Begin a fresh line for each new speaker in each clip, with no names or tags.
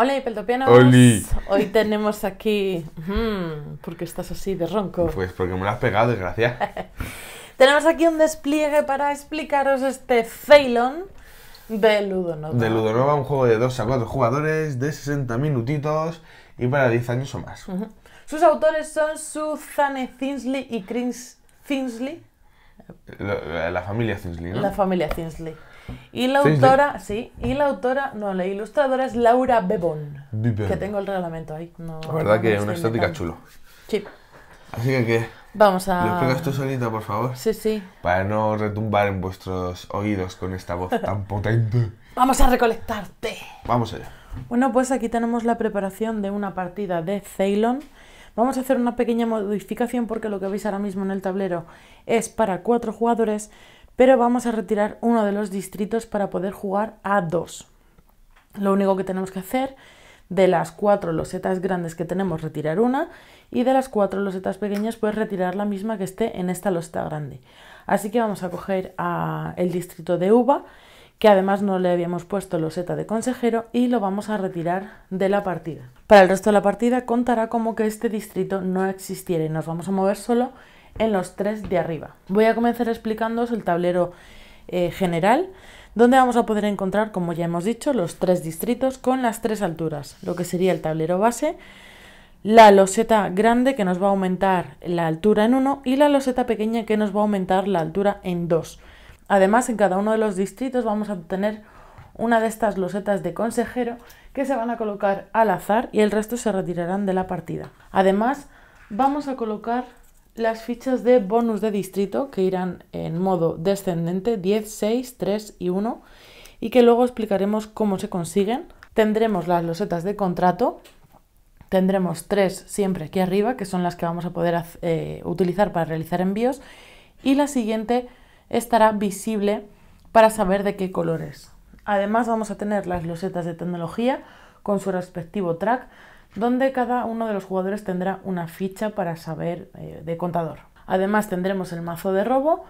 Hola, peltopianos! Hoy tenemos aquí. ¿Por qué estás así de ronco? Pues
porque me lo has pegado, desgracia.
tenemos aquí un despliegue para explicaros este Ceylon de Ludonova. De Ludonova,
un juego de 2 a 4 jugadores de 60 minutitos y para 10 años o más.
Sus autores son Suzanne Zinsley y Chris Zinsley.
La, familia Zinsley, ¿no? La
familia Zinsley. Y la autora, sí, y la autora, no, la ilustradora es Laura Bebon. Que tengo el reglamento ahí. la verdad que es una estética chulo. Sí. Así que Vamos a. ¿Lo pegas esto
solita, por favor? Sí, sí. Para no retumbar en vuestros oídos con esta voz tan potente.
Vamos a recolectarte. Vamos allá. Bueno, pues aquí tenemos la preparación de una partida de Ceylon. Vamos a hacer una pequeña modificación porque lo que veis ahora mismo en el tablero es para cuatro jugadores pero vamos a retirar uno de los distritos para poder jugar a dos. Lo único que tenemos que hacer, de las cuatro losetas grandes que tenemos, retirar una, y de las cuatro losetas pequeñas, pues retirar la misma que esté en esta loseta grande. Así que vamos a coger a el distrito de uva, que además no le habíamos puesto loseta de consejero, y lo vamos a retirar de la partida. Para el resto de la partida contará como que este distrito no existiera y nos vamos a mover solo en los tres de arriba. Voy a comenzar explicándoos el tablero eh, general, donde vamos a poder encontrar, como ya hemos dicho, los tres distritos con las tres alturas, lo que sería el tablero base, la loseta grande que nos va a aumentar la altura en uno y la loseta pequeña que nos va a aumentar la altura en dos. Además, en cada uno de los distritos vamos a obtener una de estas losetas de consejero que se van a colocar al azar y el resto se retirarán de la partida. Además, vamos a colocar las fichas de bonus de distrito que irán en modo descendente 10, 6, 3 y 1 y que luego explicaremos cómo se consiguen. Tendremos las losetas de contrato, tendremos tres siempre aquí arriba que son las que vamos a poder eh, utilizar para realizar envíos y la siguiente estará visible para saber de qué colores. Además vamos a tener las losetas de tecnología con su respectivo track donde cada uno de los jugadores tendrá una ficha para saber eh, de contador. Además tendremos el mazo de robo,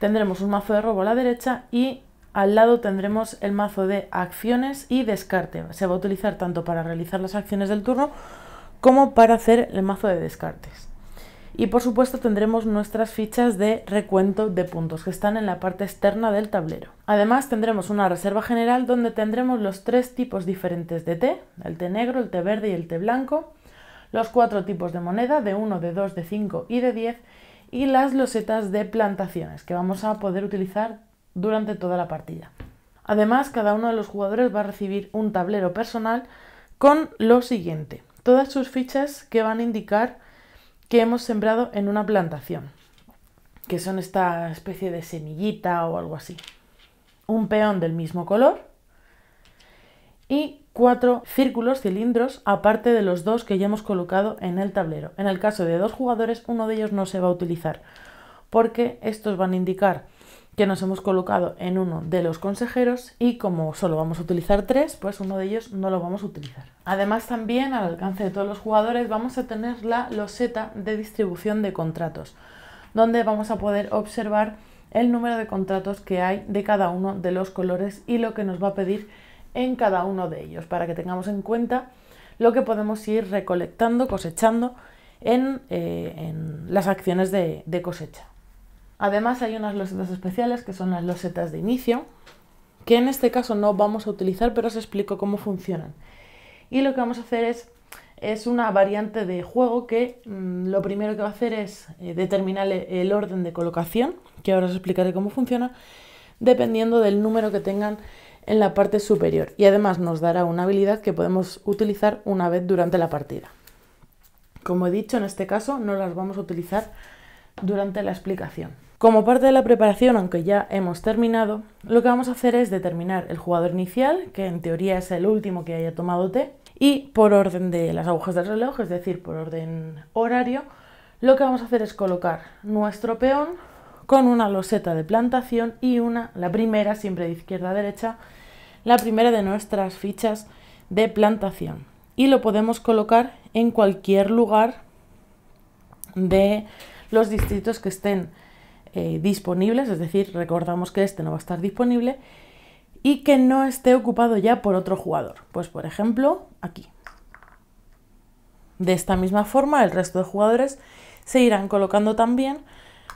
tendremos un mazo de robo a la derecha y al lado tendremos el mazo de acciones y descarte. Se va a utilizar tanto para realizar las acciones del turno como para hacer el mazo de descartes. Y por supuesto tendremos nuestras fichas de recuento de puntos que están en la parte externa del tablero. Además tendremos una reserva general donde tendremos los tres tipos diferentes de té, el té negro, el té verde y el té blanco, los cuatro tipos de moneda de 1, de 2, de 5 y de 10 y las losetas de plantaciones que vamos a poder utilizar durante toda la partida. Además, cada uno de los jugadores va a recibir un tablero personal con lo siguiente. Todas sus fichas que van a indicar que hemos sembrado en una plantación, que son esta especie de semillita o algo así. Un peón del mismo color y cuatro círculos, cilindros, aparte de los dos que ya hemos colocado en el tablero. En el caso de dos jugadores, uno de ellos no se va a utilizar, porque estos van a indicar que nos hemos colocado en uno de los consejeros y como solo vamos a utilizar tres, pues uno de ellos no lo vamos a utilizar. Además también al alcance de todos los jugadores vamos a tener la loseta de distribución de contratos, donde vamos a poder observar el número de contratos que hay de cada uno de los colores y lo que nos va a pedir en cada uno de ellos, para que tengamos en cuenta lo que podemos ir recolectando, cosechando en, eh, las acciones de cosecha. Además hay unas losetas especiales que son las losetas de inicio, que en este caso no vamos a utilizar, pero os explico cómo funcionan. Y lo que vamos a hacer es, es una variante de juego que mm, lo primero que va a hacer es eh, determinar e, el orden de colocación, que ahora os explicaré cómo funciona, dependiendo del número que tengan en la parte superior. Y además nos dará una habilidad que podemos utilizar una vez durante la partida. Como he dicho, en este caso no las vamos a utilizar durante la explicación. Como parte de la preparación, aunque ya hemos terminado, lo que vamos a hacer es determinar el jugador inicial, que en teoría es el último que haya tomado té, y por orden de las agujas del reloj, es decir, por orden horario, lo que vamos a hacer es colocar nuestro peón con una loseta de plantación y una, la primera, siempre de izquierda a derecha, la primera de nuestras fichas de plantación. Y lo podemos colocar en cualquier lugar de los distritos que estén eh, disponibles, es decir, recordamos que este no va a estar disponible, y que no esté ocupado ya por otro jugador. Pues por ejemplo, aquí. De esta misma forma, el resto de jugadores se irán colocando también,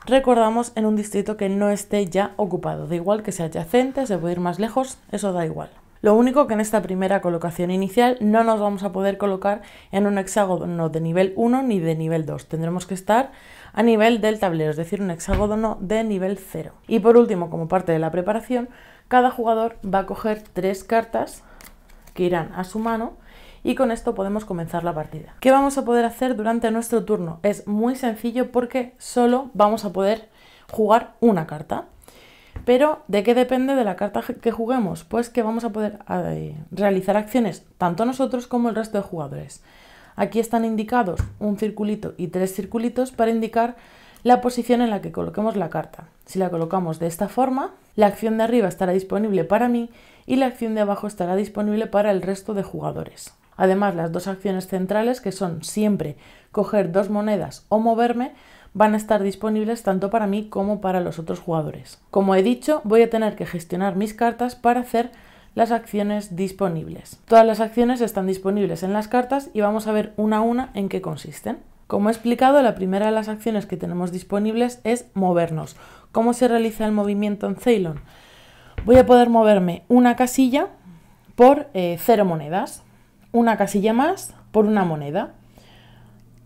recordamos, en un distrito que no esté ya ocupado. Da igual que sea adyacente, se puede ir más lejos, eso da igual. Lo único que en esta primera colocación inicial no nos vamos a poder colocar en un hexágono de nivel 1 ni de nivel 2. Tendremos que estar a nivel del tablero, es decir, un hexágono de nivel 0. Y por último, como parte de la preparación, cada jugador va a coger tres cartas que irán a su mano y con esto podemos comenzar la partida. ¿Qué vamos a poder hacer durante nuestro turno? Es muy sencillo porque solo vamos a poder jugar una carta. Pero, ¿de qué depende de la carta que juguemos? Pues que vamos a poder eh, realizar acciones tanto nosotros como el resto de jugadores. Aquí están indicados un circulito y tres circulitos para indicar la posición en la que coloquemos la carta. Si la colocamos de esta forma, la acción de arriba estará disponible para mí y la acción de abajo estará disponible para el resto de jugadores. Además, las dos acciones centrales, que son siempre coger dos monedas o moverme, van a estar disponibles tanto para mí como para los otros jugadores. Como he dicho, voy a tener que gestionar mis cartas para hacer las acciones disponibles. Todas las acciones están disponibles en las cartas y vamos a ver una a una en qué consisten. Como he explicado, la primera de las acciones que tenemos disponibles es movernos. ¿Cómo se realiza el movimiento en Ceylon? Voy a poder moverme una casilla por eh, cero monedas, una casilla más por una moneda,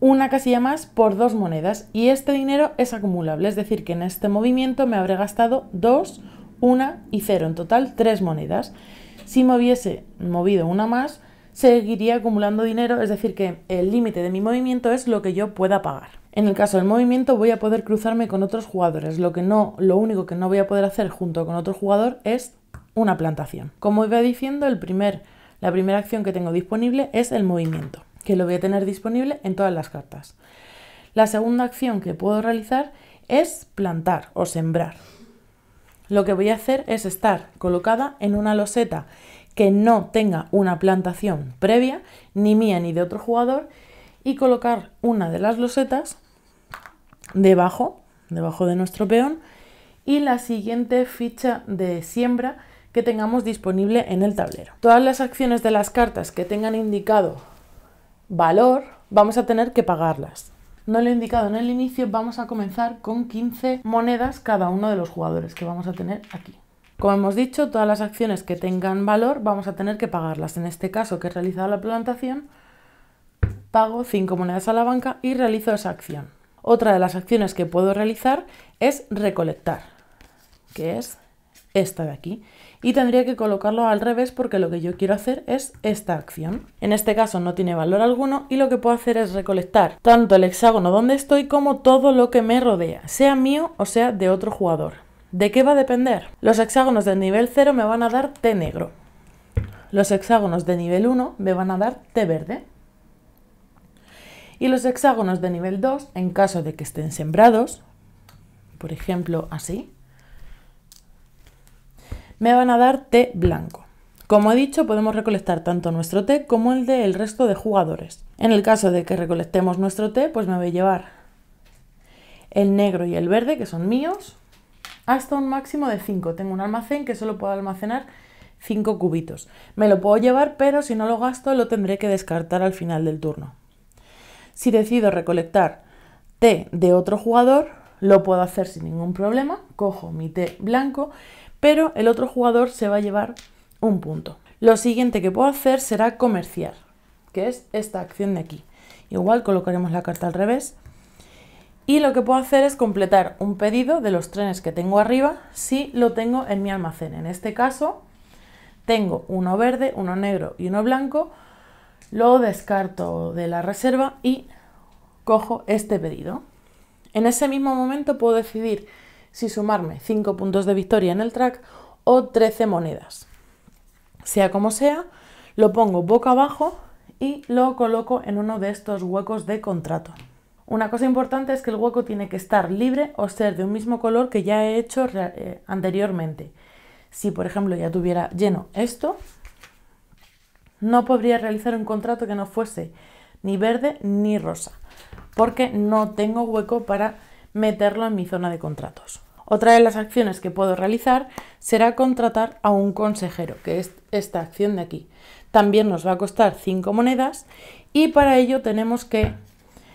una casilla más por dos monedas y este dinero es acumulable, es decir, que en este movimiento me habré gastado dos una y cero, en total tres monedas. Si me hubiese movido una más, seguiría acumulando dinero, es decir, que el límite de mi movimiento es lo que yo pueda pagar. En el caso del movimiento voy a poder cruzarme con otros jugadores, lo que no, lo único que no voy a poder hacer junto con otro jugador es una plantación. Como iba diciendo, el primer, la primera acción que tengo disponible es el movimiento, que lo voy a tener disponible en todas las cartas. La segunda acción que puedo realizar es plantar o sembrar lo que voy a hacer es estar colocada en una loseta que no tenga una plantación previa, ni mía ni de otro jugador, y colocar una de las losetas debajo, debajo de nuestro peón, y la siguiente ficha de siembra que tengamos disponible en el tablero. Todas las acciones de las cartas que tengan indicado valor, vamos a tener que pagarlas no lo he indicado en el inicio, vamos a comenzar con 15 monedas cada uno de los jugadores que vamos a tener aquí. Como hemos dicho, todas las acciones que tengan valor vamos a tener que pagarlas. En este caso que he realizado la plantación, pago 5 monedas a la banca y realizo esa acción. Otra de las acciones que puedo realizar es recolectar, que es esta de aquí. Y tendría que colocarlo al revés porque lo que yo quiero hacer es esta acción. En este caso no tiene valor alguno y lo que puedo hacer es recolectar tanto el hexágono donde estoy como todo lo que me rodea, sea mío o sea de otro jugador. ¿De qué va a depender? Los hexágonos del nivel 0 me van a dar té negro. Los hexágonos de nivel 1 me van a dar té verde. Y los hexágonos de nivel 2, en caso de que estén sembrados, por ejemplo así, me van a dar té blanco. Como he dicho, podemos recolectar tanto nuestro té como el del el resto de jugadores. En el caso de que recolectemos nuestro té, pues me voy a llevar el negro y el verde, que son míos, hasta un máximo de 5. Tengo un almacén que solo puedo almacenar 5 cubitos. Me lo puedo llevar, pero si no lo gasto lo tendré que descartar al final del turno. Si decido recolectar té de otro jugador, lo puedo hacer sin ningún problema. Cojo mi té blanco pero el otro jugador se va a llevar un punto. Lo siguiente que puedo hacer será comerciar, que es esta acción de aquí. Igual colocaremos la carta al revés. Y lo que puedo hacer es completar un pedido de los trenes que tengo arriba si lo tengo en mi almacén. En este caso tengo uno verde, uno negro y uno blanco. Lo descarto de la reserva y cojo este pedido. En ese mismo momento puedo decidir si sumarme 5 puntos de victoria en el track o 13 monedas. Sea como sea, lo pongo boca abajo y lo coloco en uno de estos huecos de contrato. Una cosa importante es que el hueco tiene que estar libre o ser de un mismo color que ya he hecho eh, anteriormente. Si por ejemplo ya tuviera lleno esto, no podría realizar un contrato que no fuese ni verde ni rosa, porque no tengo hueco para meterlo en mi zona de contratos. Otra de las acciones que puedo realizar será contratar a un consejero, que es esta acción de aquí. También nos va a costar 5 monedas y para ello tenemos que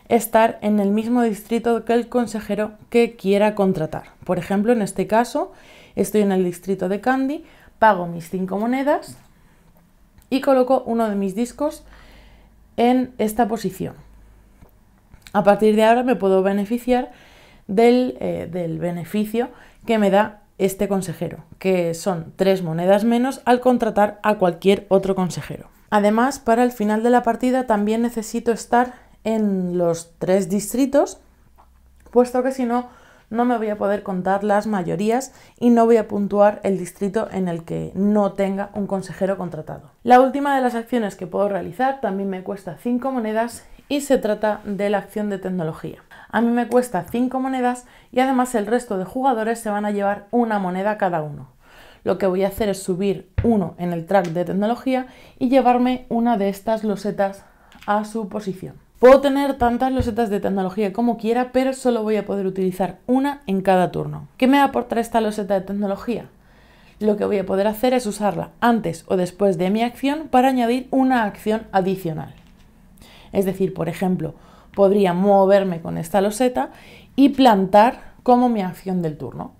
estar en el mismo distrito que el consejero que quiera contratar. Por ejemplo, en este caso, estoy en el distrito de Candy, pago mis 5 monedas y coloco uno de mis discos en esta posición. A partir de ahora me puedo beneficiar del, eh, del beneficio que me da este consejero, que son tres monedas menos al contratar a cualquier otro consejero. Además, para el final de la partida también necesito estar en los tres distritos, puesto que si no, no me voy a poder contar las mayorías y no voy a puntuar el distrito en el que no tenga un consejero contratado. La última de las acciones que puedo realizar también me cuesta cinco monedas y se trata de la acción de tecnología. A mí me cuesta 5 monedas y además el resto de jugadores se van a llevar una moneda cada uno. Lo que voy a hacer es subir uno en el track de tecnología y llevarme una de estas losetas a su posición. Puedo tener tantas losetas de tecnología como quiera, pero solo voy a poder utilizar una en cada turno. ¿Qué me va esta loseta de tecnología? Lo que voy a poder hacer es usarla antes o después de mi acción para añadir una acción adicional. Es decir, por ejemplo, podría moverme con esta loseta y plantar como mi acción del turno.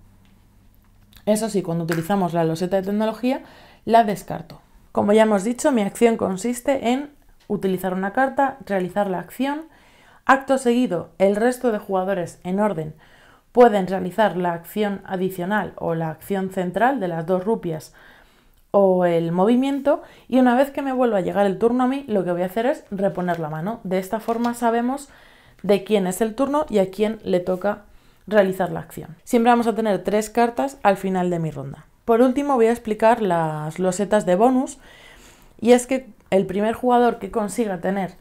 Eso sí, cuando utilizamos la loseta de tecnología, la descarto. Como ya hemos dicho, mi acción consiste en utilizar una carta, realizar la acción. Acto seguido, el resto de jugadores en orden pueden realizar la acción adicional o la acción central de las dos rupias el movimiento y una vez que me vuelva a llegar el turno a mí, lo que voy a hacer es reponer la mano. De esta forma sabemos de quién es el turno y a quién le toca realizar la acción. Siempre vamos a tener tres cartas al final de mi ronda. Por último voy a explicar las losetas de bonus y es que el primer jugador que consiga tener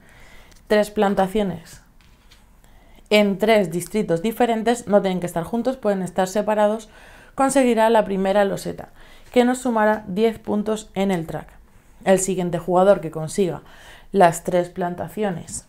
tres plantaciones en tres distritos diferentes, no tienen que estar juntos, pueden estar separados, conseguirá la primera loseta que nos sumará 10 puntos en el track. El siguiente jugador que consiga las tres plantaciones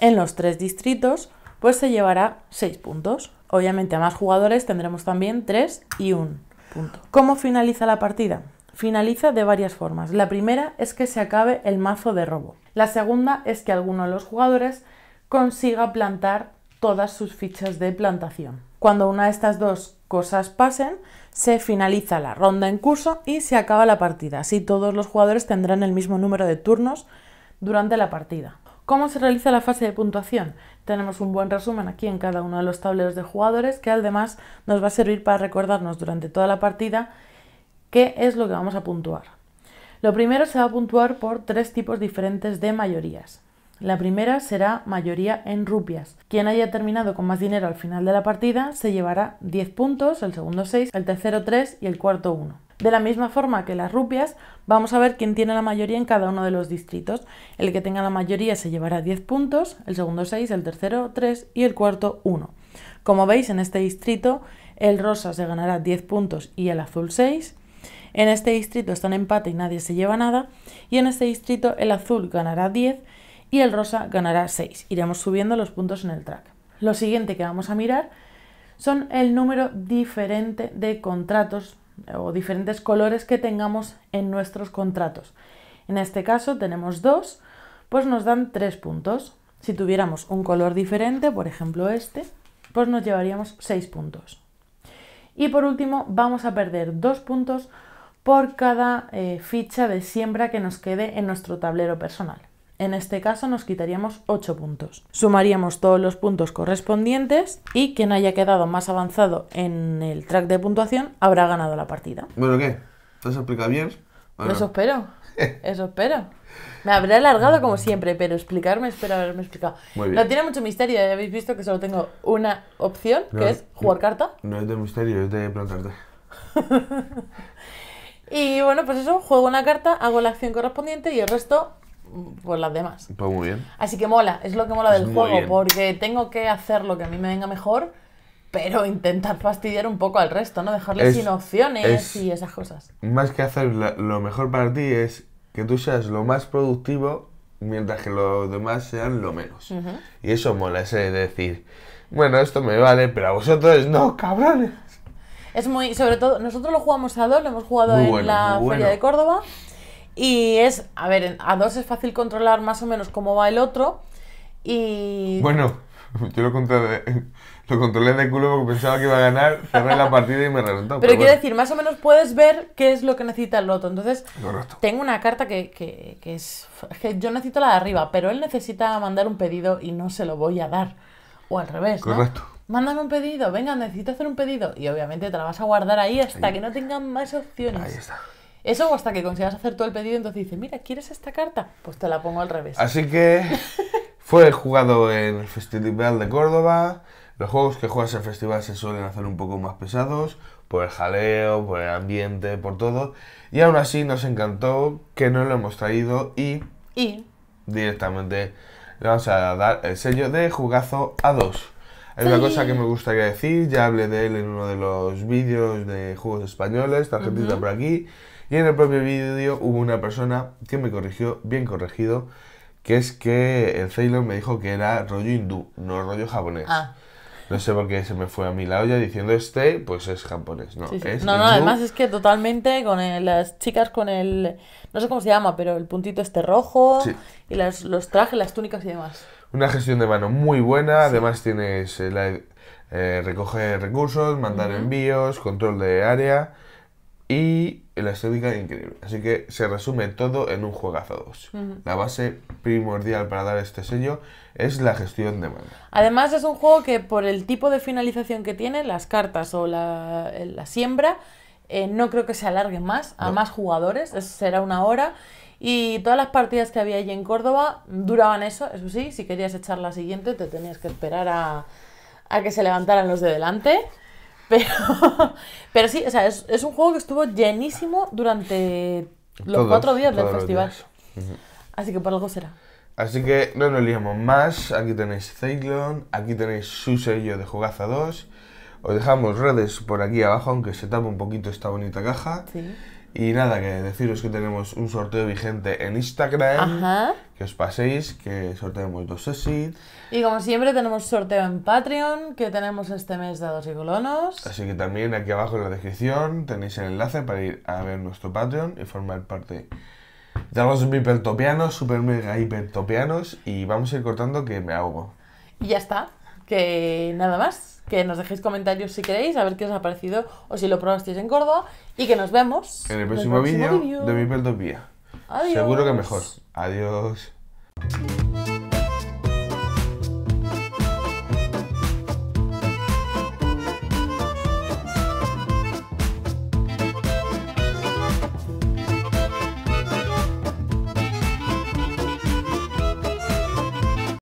en los tres distritos, pues se llevará 6 puntos. Obviamente a más jugadores tendremos también 3 y 1 punto. ¿Cómo finaliza la partida? Finaliza de varias formas. La primera es que se acabe el mazo de robo. La segunda es que alguno de los jugadores consiga plantar todas sus fichas de plantación. Cuando una de estas dos cosas pasen, se finaliza la ronda en curso y se acaba la partida. Así todos los jugadores tendrán el mismo número de turnos durante la partida. ¿Cómo se realiza la fase de puntuación? Tenemos un buen resumen aquí en cada uno de los tableros de jugadores que además nos va a servir para recordarnos durante toda la partida qué es lo que vamos a puntuar. Lo primero se va a puntuar por tres tipos diferentes de mayorías. La primera será mayoría en rupias. Quien haya terminado con más dinero al final de la partida se llevará 10 puntos, el segundo 6, el tercero 3 y el cuarto 1. De la misma forma que las rupias, vamos a ver quién tiene la mayoría en cada uno de los distritos. El que tenga la mayoría se llevará 10 puntos, el segundo 6, el tercero 3 y el cuarto 1. Como veis, en este distrito el rosa se ganará 10 puntos y el azul 6. En este distrito está en empate y nadie se lleva nada. Y en este distrito el azul ganará 10 y el rosa ganará 6. Iremos subiendo los puntos en el track. Lo siguiente que vamos a mirar son el número diferente de contratos o diferentes colores que tengamos en nuestros contratos. En este caso tenemos dos, pues nos dan tres puntos. Si tuviéramos un color diferente, por ejemplo este, pues nos llevaríamos seis puntos. Y por último, vamos a perder dos puntos por cada eh, ficha de siembra que nos quede en nuestro tablero personal. En este caso nos quitaríamos 8 puntos. Sumaríamos todos los puntos correspondientes y quien haya quedado más avanzado en el track de puntuación habrá ganado la partida.
Bueno, ¿qué? ¿Te has explicado bien? Eso
espero. Eso espero. Me habré alargado como siempre, pero explicarme, espero haberme explicado. No tiene mucho misterio, ya habéis visto que solo tengo una opción, que es jugar carta.
No es de misterio, es de plantarte.
y bueno, pues eso, juego una carta, hago la acción correspondiente y el resto por las demás. Pues muy bien. Así que mola, es lo que mola pues del juego, porque tengo que hacer lo que a mí me venga mejor, pero intentar fastidiar un poco al resto, ¿no? Dejarle sin opciones y esas cosas.
Más que hacer lo mejor para ti es que tú seas lo más productivo mientras que los demás sean lo menos. Y eso mola, ese decir, bueno, esto me vale, pero a vosotros no, cabrones.
Es muy, sobre todo, nosotros lo jugamos a dos, lo hemos jugado en la Feria de Córdoba y es, a ver, a dos es fácil controlar más o menos cómo va el otro. Y. Bueno,
yo lo controlé, lo de culo porque pensaba que iba a ganar, cerré la partida y me reventó. Pero, quiero
decir, más o menos puedes ver qué es lo que necesita el otro. Entonces, tengo una carta que, que, que es. Que yo necesito la de arriba, pero él necesita mandar un pedido y no se lo voy a dar. O al revés. Correcto. Mándame un pedido, venga, necesito hacer un pedido. Y obviamente te la vas a guardar ahí hasta que no tengan más opciones. Ahí está. Eso o hasta que consigas hacer todo el pedido, entonces dices, mira, ¿quieres esta carta? Pues te la pongo al revés. Así
que fue jugado en el Festival de Córdoba. Los juegos que juegas en el festival se suelen hacer un poco más pesados, por el jaleo, por el ambiente, por todo. Y aún así nos encantó que no lo hemos traído y... Y... Directamente le vamos a dar el sello de jugazo a dos. Es una cosa que me gustaría decir, ya hablé de él en uno de los vídeos de juegos españoles, tarjetita uh por aquí. Y en el propio vídeo hubo una persona que me corrigió, bien corregido, que es que el Ceylon me dijo que era rollo hindú, no rollo japonés. Ah. No sé por qué se me fue a mi la olla diciendo este, pues es japonés, ¿no? no, además
es que totalmente con las chicas con el, no sé cómo se llama, pero el puntito este rojo y los trajes, las túnicas y demás.
Una gestión de mano muy buena, además tienes eh, eh, recoger recursos, mandar envíos, control de área y la estética increíble. Así que se resume todo en un juegazo 2. La base primordial para dar este sello es la gestión de mano
Además es un juego que por el tipo de finalización que tiene, las cartas o la, siembra, eh, no creo que se alargue más a más jugadores. será una hora. Y todas las partidas que había allí en Córdoba duraban eso, eso sí, si querías echar la siguiente te tenías que esperar a, a que se levantaran los de delante. Pero, pero sí, o sea, es, un juego que estuvo llenísimo durante los cuatro días del festival. Así que por algo será.
Así que no nos liamos más. Aquí tenéis Cyclone, aquí tenéis su sello de Jugaza 2. Os dejamos redes por aquí abajo, aunque se tapa un poquito esta bonita caja. Sí. Y nada, que deciros que tenemos un sorteo vigente en Instagram. Que os paséis, que sorteemos dos sesis.
Y como siempre, tenemos sorteo en Patreon, que tenemos este mes dados y colonos.
Así que también aquí abajo en la descripción tenéis el enlace para ir a ver nuestro Patreon y formar parte de los hipertopianos, super mega hipertopianos. Y vamos a ir cortando que me ahogo.
Y ya está, que nada más que nos dejéis comentarios si queréis, a ver qué os ha parecido o si lo probasteis en Córdoba y que nos vemos en el próximo, vídeo de mi
peltopía, Seguro que mejor. Adiós.